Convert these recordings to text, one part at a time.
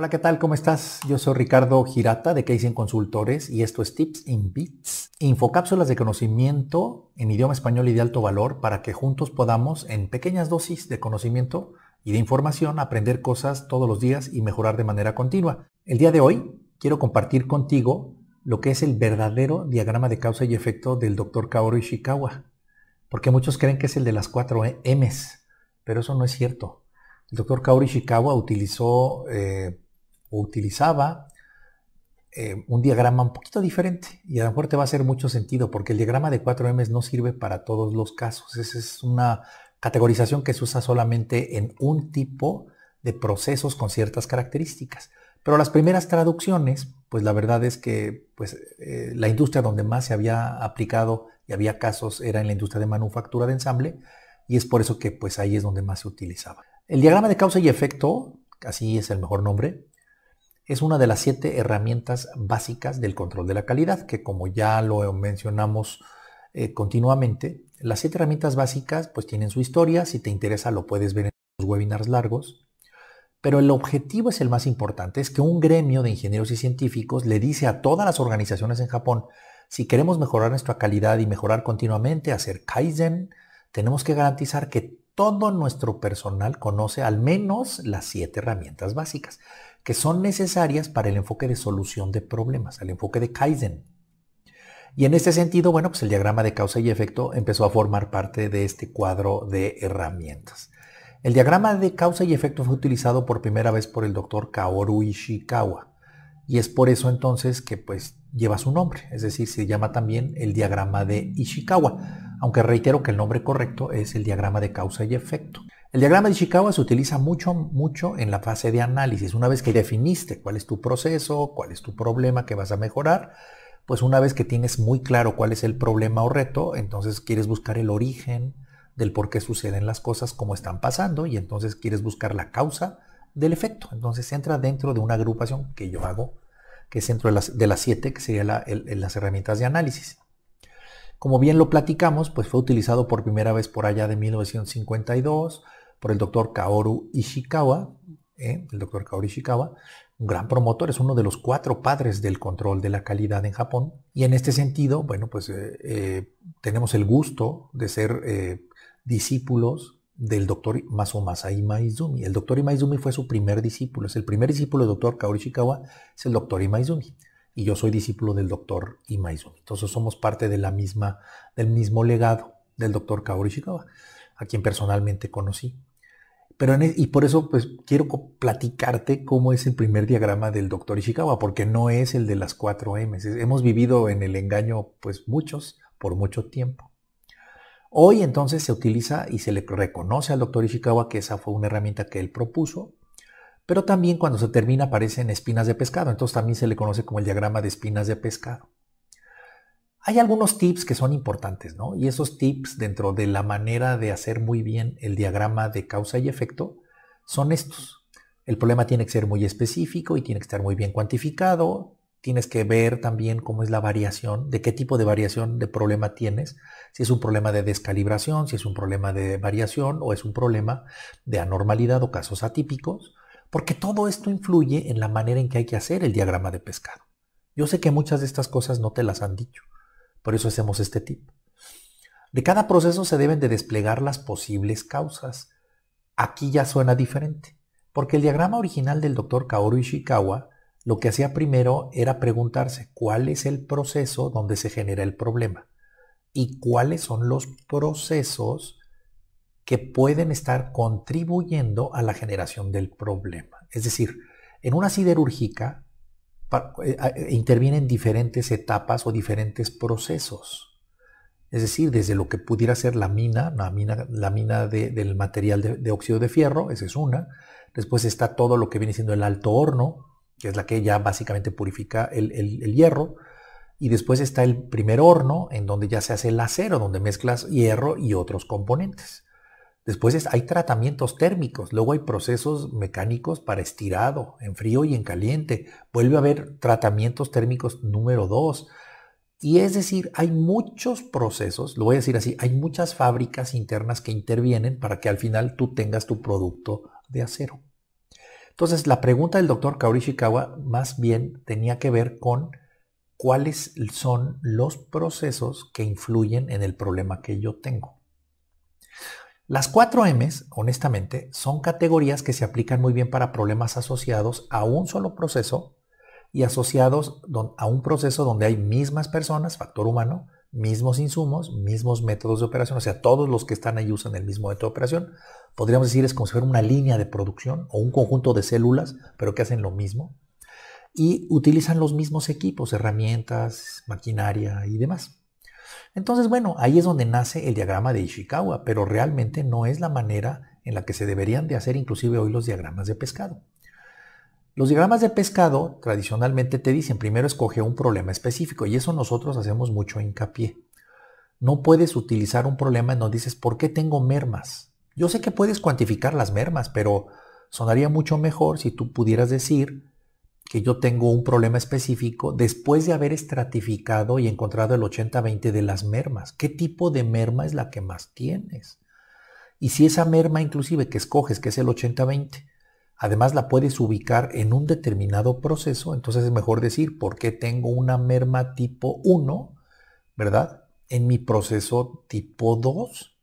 Hola, ¿qué tal? ¿Cómo estás? Yo soy Ricardo Girata de Casey Consultores y esto es Tips in Bits, infocápsulas de conocimiento en idioma español y de alto valor para que juntos podamos, en pequeñas dosis de conocimiento y de información, aprender cosas todos los días y mejorar de manera continua. El día de hoy quiero compartir contigo lo que es el verdadero diagrama de causa y efecto del Dr. Kaoru Ishikawa, porque muchos creen que es el de las 4 M's, pero eso no es cierto. El doctor Kaori Ishikawa utilizó eh, utilizaba eh, un diagrama un poquito diferente y a lo mejor te va a hacer mucho sentido porque el diagrama de 4M no sirve para todos los casos. Esa es una categorización que se usa solamente en un tipo de procesos con ciertas características. Pero las primeras traducciones, pues la verdad es que pues, eh, la industria donde más se había aplicado y había casos era en la industria de manufactura de ensamble y es por eso que pues ahí es donde más se utilizaba. El diagrama de causa y efecto, así es el mejor nombre, es una de las siete herramientas básicas del control de la calidad, que como ya lo mencionamos eh, continuamente, las siete herramientas básicas pues tienen su historia, si te interesa lo puedes ver en los webinars largos, pero el objetivo es el más importante, es que un gremio de ingenieros y científicos le dice a todas las organizaciones en Japón, si queremos mejorar nuestra calidad y mejorar continuamente, hacer Kaizen, tenemos que garantizar que todo nuestro personal conoce al menos las siete herramientas básicas que son necesarias para el enfoque de solución de problemas, el enfoque de Kaizen. Y en este sentido, bueno, pues el diagrama de causa y efecto empezó a formar parte de este cuadro de herramientas. El diagrama de causa y efecto fue utilizado por primera vez por el doctor Kaoru Ishikawa. Y es por eso entonces que pues lleva su nombre, es decir, se llama también el diagrama de Ishikawa, aunque reitero que el nombre correcto es el diagrama de causa y efecto. El diagrama de Ishikawa se utiliza mucho, mucho en la fase de análisis. Una vez que definiste cuál es tu proceso, cuál es tu problema que vas a mejorar, pues una vez que tienes muy claro cuál es el problema o reto, entonces quieres buscar el origen del por qué suceden las cosas como están pasando y entonces quieres buscar la causa del efecto. Entonces entra dentro de una agrupación que yo hago, que es dentro de las, de las siete, que serían las herramientas de análisis. Como bien lo platicamos, pues fue utilizado por primera vez por allá de 1952 por el doctor Kaoru Ishikawa, ¿eh? el doctor Kaoru Ishikawa, un gran promotor, es uno de los cuatro padres del control de la calidad en Japón. Y en este sentido, bueno, pues eh, eh, tenemos el gusto de ser discípulos del doctor Masomasa Imaizumi. El doctor Imaizumi fue su primer discípulo, es el primer discípulo del doctor Kaoru Ishikawa, es el doctor Imaizumi y yo soy discípulo del doctor Imaizumi. Entonces somos parte de la misma, del mismo legado del doctor Kaoru Ishikawa, a quien personalmente conocí y por eso pues, quiero platicarte cómo es el primer diagrama del doctor Ishikawa, porque no es el de las cuatro M. Hemos vivido en el engaño pues muchos por mucho tiempo. Hoy entonces se utiliza y se le reconoce al doctor Ishikawa que esa fue una herramienta que él propuso, pero también cuando se termina aparecen espinas de pescado, entonces también se le conoce como el diagrama de espinas de pescado. Hay algunos tips que son importantes, ¿no? Y esos tips dentro de la manera de hacer muy bien el diagrama de causa y efecto son estos. El problema tiene que ser muy específico y tiene que estar muy bien cuantificado. Tienes que ver también cómo es la variación, de qué tipo de variación de problema tienes, si es un problema de descalibración, si es un problema de variación o es un problema de anormalidad o casos atípicos, porque todo esto influye en la manera en que hay que hacer el diagrama de pescado. Yo sé que muchas de estas cosas no te las han dicho. Por eso hacemos este tip. De cada proceso se deben de desplegar las posibles causas. Aquí ya suena diferente, porque el diagrama original del doctor Kaoru Ishikawa lo que hacía primero era preguntarse cuál es el proceso donde se genera el problema y cuáles son los procesos que pueden estar contribuyendo a la generación del problema. Es decir, en una siderúrgica, eh, eh, intervienen diferentes etapas o diferentes procesos. Es decir, desde lo que pudiera ser la mina, la mina, del material de, óxido de fierro, esa es una. Después está todo lo que viene siendo el alto horno, que es la que ya básicamente purifica el hierro. Y después está el primer horno, en donde ya se hace el acero, donde mezclas hierro y otros componentes. Después hay tratamientos térmicos, luego hay procesos mecánicos para estirado, en frío y en caliente. Vuelve a haber tratamientos térmicos número dos. Y es decir, hay muchos procesos, lo voy a decir así, hay muchas fábricas internas que intervienen para que al final tú tengas tu producto de acero. Entonces, la pregunta del doctor Kaurishikawa más bien tenía que ver con cuáles son los procesos que influyen en el problema que yo tengo. Las 4 m honestamente, son categorías que se aplican muy bien para problemas asociados a un solo proceso y asociados a un proceso donde hay mismas personas, factor humano, mismos insumos, mismos métodos de operación, o sea, todos los que están ahí usan el mismo método de operación. Podríamos decir es como si fuera una línea de producción o un conjunto de células, pero que hacen lo mismo. Y utilizan los mismos equipos, herramientas, maquinaria y demás. Entonces, bueno, ahí es donde nace el diagrama de Ishikawa, pero realmente no es la manera en la que se deberían de hacer inclusive hoy los diagramas de pescado. Los diagramas de pescado tradicionalmente te dicen, primero escoge un problema específico y eso nosotros hacemos mucho hincapié. No puedes utilizar un problema en donde dices, ¿por qué tengo mermas? Yo sé que puedes cuantificar las mermas, pero sonaría mucho mejor si tú pudieras decir, que yo tengo un problema específico después de haber estratificado y encontrado el 80-20 de las mermas. ¿Qué tipo de merma es la que más tienes? Y si esa merma inclusive que escoges, que es el 80-20, además la puedes ubicar en un determinado proceso, entonces es mejor decir por qué tengo una merma tipo 1, ¿verdad? En mi proceso tipo 2.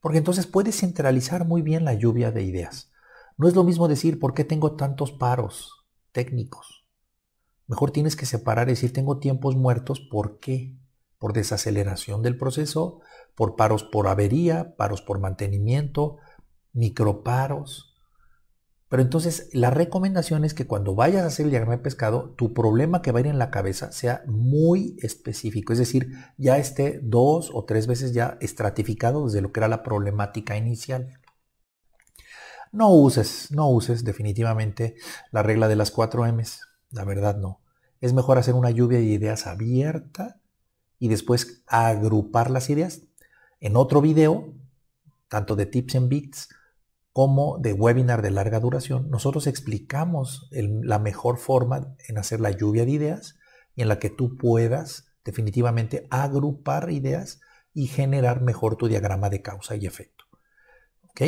Porque entonces puedes centralizar muy bien la lluvia de ideas. No es lo mismo decir por qué tengo tantos paros, técnicos. Mejor tienes que separar y decir, tengo tiempos muertos, ¿por qué? Por desaceleración del proceso, por paros por avería, paros por mantenimiento, microparos. Pero entonces la recomendación es que cuando vayas a hacer el diagrama de pescado, tu problema que va a ir en la cabeza sea muy específico, es decir, ya esté dos o tres veces ya estratificado desde lo que era la problemática inicial. No uses, no uses definitivamente la regla de las 4 M's. La verdad no. Es mejor hacer una lluvia de ideas abierta y después agrupar las ideas. En otro video, tanto de tips and bits como de webinar de larga duración, nosotros explicamos la mejor forma en hacer la lluvia de ideas y en la que tú puedas definitivamente agrupar ideas y generar mejor tu diagrama de causa y efecto. ¿Ok?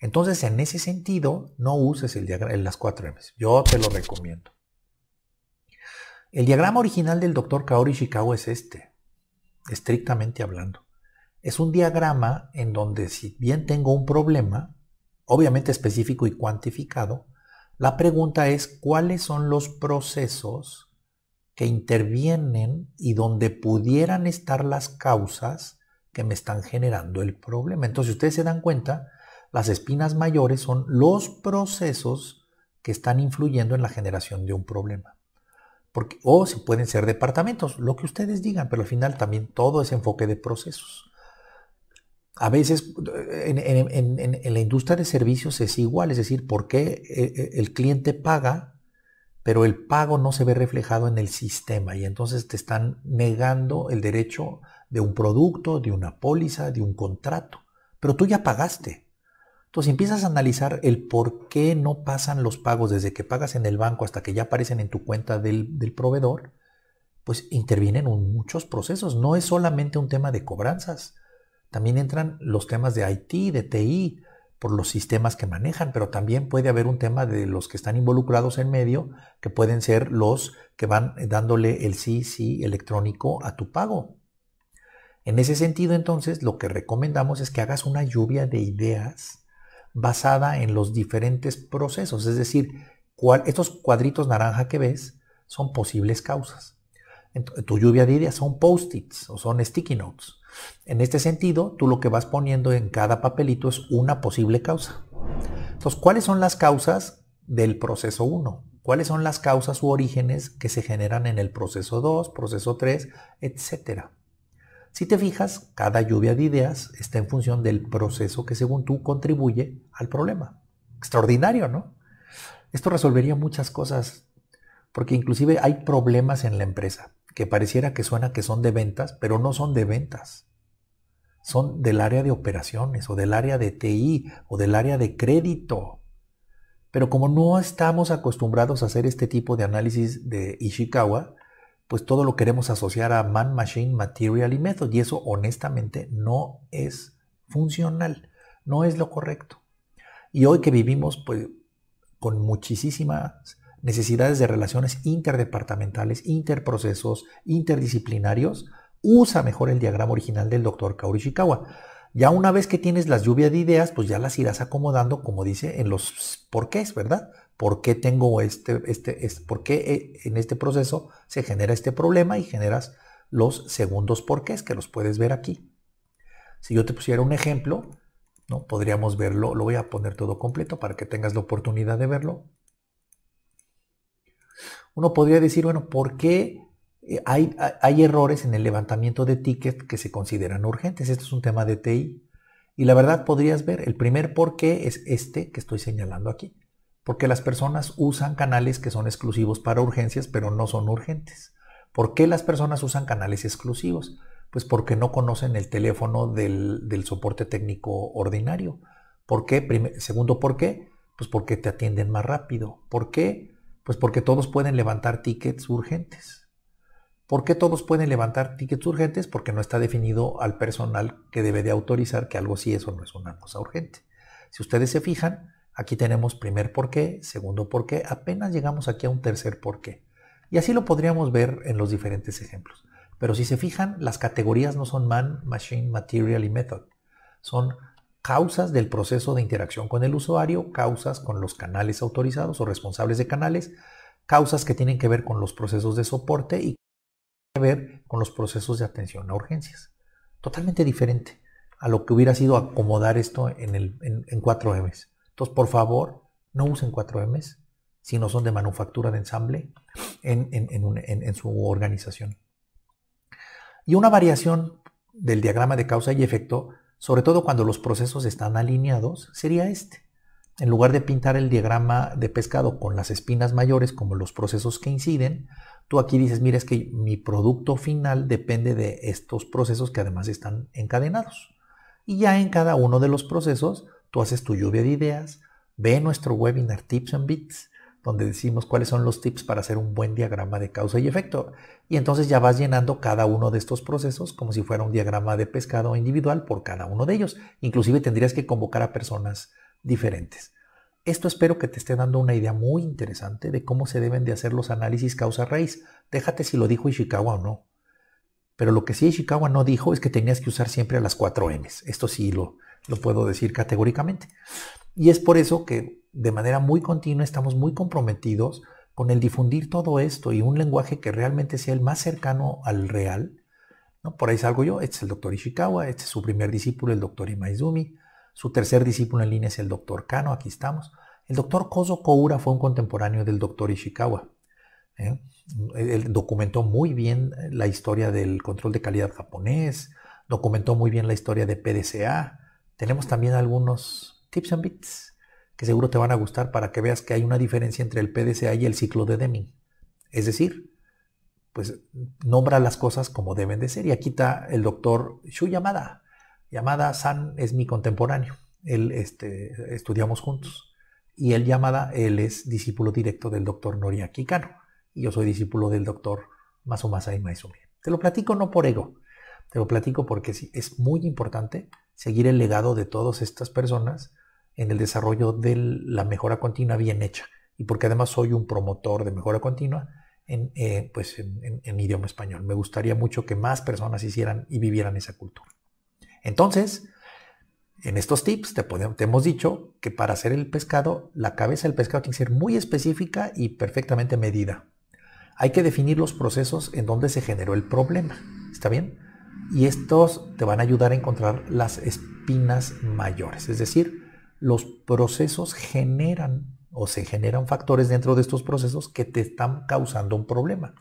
Entonces, en ese sentido, no uses el diagrama, las cuatro m Yo te lo recomiendo. El diagrama original del doctor Kaori Ishikawa es este, estrictamente hablando. Es un diagrama en donde si bien tengo un problema, obviamente específico y cuantificado, la pregunta es cuáles son los procesos que intervienen y donde pudieran estar las causas que me están generando el problema. Entonces, si ustedes se dan cuenta, las espinas mayores son los procesos que están influyendo en la generación de un problema. Porque, o si pueden ser departamentos, lo que ustedes digan, pero al final también todo es enfoque de procesos. A veces eh, en, en, la industria de servicios es igual, es decir, ¿por qué eh, eh, el cliente paga, pero el pago no se ve reflejado en el sistema? Y entonces te están negando el derecho de un producto, de una póliza, de un contrato. Pero tú ya pagaste. Entonces empiezas a analizar el por qué no pasan los pagos desde que pagas en el banco hasta que ya aparecen en tu cuenta del, del proveedor, pues intervienen muchos procesos. No es solamente un tema de cobranzas, también entran los temas de IT, de TI, por los sistemas que manejan, pero también puede haber un tema de los que están involucrados en medio, que pueden ser los que van dándole el sí, sí electrónico a tu pago. En ese sentido, entonces, lo que recomendamos es que hagas una lluvia de ideas basada en los diferentes procesos, es decir, estos cuadritos naranja que ves son posibles causas. En tu lluvia de ideas son post-its o son sticky notes. En este sentido, tú lo que vas poniendo en cada papelito es una posible causa. Entonces, ¿cuáles son las causas del proceso 1? ¿Cuáles son las causas u orígenes que se generan en el proceso 2, proceso 3, etcétera? Si te fijas, cada lluvia de ideas está en función del proceso que según tú contribuye al problema. Extraordinario, ¿no? Esto resolvería muchas cosas, porque inclusive hay problemas en la empresa que pareciera que suena que son de ventas, pero no son de ventas. Son del área de operaciones o del área de TI o del área de crédito. Pero como no estamos acostumbrados a hacer este tipo de análisis de Ishikawa, pues todo lo queremos asociar a man, machine, material y method. Y eso honestamente no es funcional, no es lo correcto. Y hoy que vivimos pues, con muchísimas necesidades de relaciones interdepartamentales, interprocesos, interdisciplinarios, usa mejor el diagrama original del doctor Kaurishikawa Ya una vez que tienes las lluvias de ideas, pues ya las irás acomodando, como dice, en los porqués, ¿verdad? por qué tengo este, este, es por qué eh, en este proceso se genera este problema y generas los segundos porqués que los puedes ver aquí. Si yo te pusiera un ejemplo, ¿no? podríamos verlo, lo voy a poner todo completo para que tengas la oportunidad de verlo. Uno podría decir, bueno, ¿por qué eh, hay, hay errores en el levantamiento de tickets que se consideran urgentes? Este es un tema de TI. Y la verdad podrías ver, el primer por qué es este que estoy señalando aquí. Porque las personas usan canales que son exclusivos para urgencias, pero no son urgentes. ¿Por qué las personas usan canales exclusivos? Pues porque no conocen el teléfono del, soporte técnico ordinario. ¿Por qué? segundo, ¿por qué? Pues porque te atienden más rápido. ¿Por qué? Pues porque todos pueden levantar tickets urgentes. ¿Por qué todos pueden levantar tickets urgentes? Porque no está definido al personal que debe de autorizar que algo sí es o no es una cosa urgente. Si ustedes se fijan, Aquí tenemos primer por qué, segundo por qué, apenas llegamos aquí a un tercer por qué. Y así lo podríamos ver en los diferentes ejemplos. Pero si se fijan, las categorías no son man, machine, material y method. Son causas del proceso de interacción con el usuario, causas con los canales autorizados o responsables de canales, causas que tienen que ver con los procesos de soporte y que ver con los procesos de atención a urgencias. Totalmente diferente a lo que hubiera sido acomodar esto en, en 4Ms. Entonces, por favor, no usen 4Ms si no son de manufactura de ensamble en, en, su organización. Y una variación del diagrama de causa y efecto, sobre todo cuando los procesos están alineados, sería este. En lugar de pintar el diagrama de pescado con las espinas mayores como los procesos que inciden, tú aquí dices, mira, es que mi producto final depende de estos procesos que además están encadenados. Y ya en cada uno de los procesos Tú haces tu lluvia de ideas, ve nuestro webinar Tips and Bits, donde decimos cuáles son los tips para hacer un buen diagrama de causa y efecto. Y entonces ya vas llenando cada uno de estos procesos como si fuera un diagrama de pescado individual por cada uno de ellos. Inclusive tendrías que convocar a personas diferentes. Esto espero que te esté dando una idea muy interesante de cómo se deben de hacer los análisis causa-raíz. Déjate si lo dijo Ishikawa o no. Pero lo que sí Ishikawa no dijo es que tenías que usar siempre a las cuatro M's. Esto sí lo, puedo decir categóricamente. Y es por eso que de manera muy continua estamos muy comprometidos con el difundir todo esto y un lenguaje que realmente sea el más cercano al real. Por ahí salgo yo, este es el doctor Ishikawa, este es su primer discípulo, el doctor Imaizumi, su tercer discípulo en línea es el doctor Kano, aquí estamos. El doctor Kozo Koura fue un contemporáneo del doctor Ishikawa. Él ¿eh? documentó muy bien eh, la historia del control de calidad japonés, documentó muy bien la historia de PDCA. Tenemos también algunos tips and bits que seguro te van a gustar para que veas que hay una diferencia entre el PDCA y el ciclo de Deming. Es decir, pues nombra las cosas como deben de ser. Y aquí está el doctor Shu Yamada. Yamada San es mi contemporáneo. Él este, estudiamos juntos. Y él Yamada, él es discípulo directo del doctor Noriaki Kano y yo soy discípulo del doctor y Maizumi. Te lo platico no por ego, te lo platico porque es muy importante seguir el legado de todas estas personas en el desarrollo de la mejora continua bien hecha y porque además soy un promotor de mejora continua en, eh, pues en, idioma español. Me gustaría mucho que más personas hicieran y vivieran esa cultura. Entonces, en estos tips te, hemos dicho que para hacer el pescado, la cabeza del pescado tiene que ser muy específica y perfectamente medida hay que definir los procesos en donde se generó el problema. ¿Está bien? Y estos te van a ayudar a encontrar las espinas mayores. Es decir, los procesos generan o se generan factores dentro de estos procesos que te están causando un problema.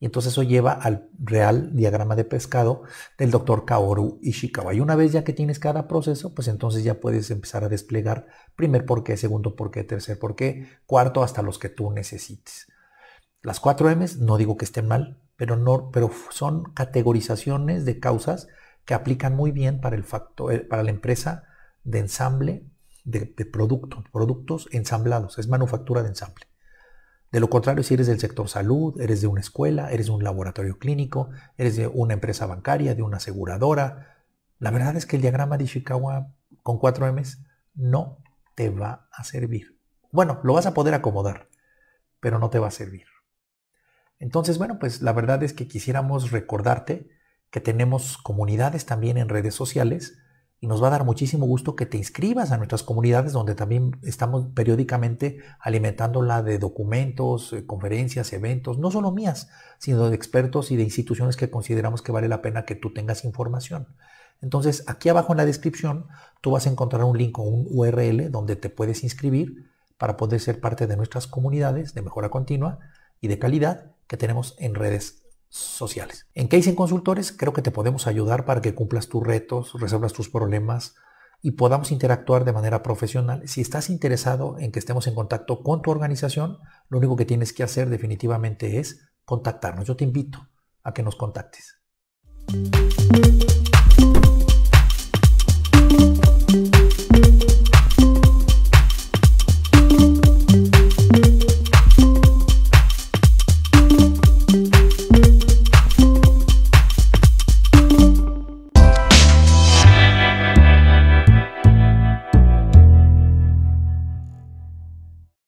Y entonces eso lleva al real diagrama de pescado del doctor Kaoru Ishikawa. Y una vez ya que tienes cada proceso, pues entonces ya puedes empezar a desplegar primer por qué, segundo por qué, tercer por qué, cuarto hasta los que tú necesites. Las 4 M's, no digo que estén mal, pero, son categorizaciones de causas que aplican muy bien para, el factor, eh, para la empresa de ensamble de, de productos ensamblados, es manufactura de ensamble. De lo contrario, si eres del sector salud, eres de una escuela, eres de un laboratorio clínico, eres de una empresa bancaria, de una aseguradora, la verdad es que el diagrama de Ishikawa con 4 M's no te va a servir. Bueno, lo vas a poder acomodar, pero no te va a servir. Entonces, bueno, pues la verdad es que quisiéramos recordarte que tenemos comunidades también en redes sociales y nos va a dar muchísimo gusto que te inscribas a nuestras comunidades donde también estamos periódicamente alimentándola de documentos, eh, conferencias, eventos, no solo mías, sino de expertos y de instituciones que consideramos que vale la pena que tú tengas información. Entonces, aquí abajo en la descripción tú vas a encontrar un link o un URL donde te puedes inscribir para poder ser parte de nuestras comunidades de mejora continua y de calidad que tenemos en redes sociales. En en Consultores creo que te podemos ayudar para que cumplas tus retos, resuelvas tus problemas y podamos interactuar de manera profesional. Si estás interesado en que estemos en contacto con tu organización, lo único que tienes que hacer definitivamente es contactarnos. Yo te invito a que nos contactes.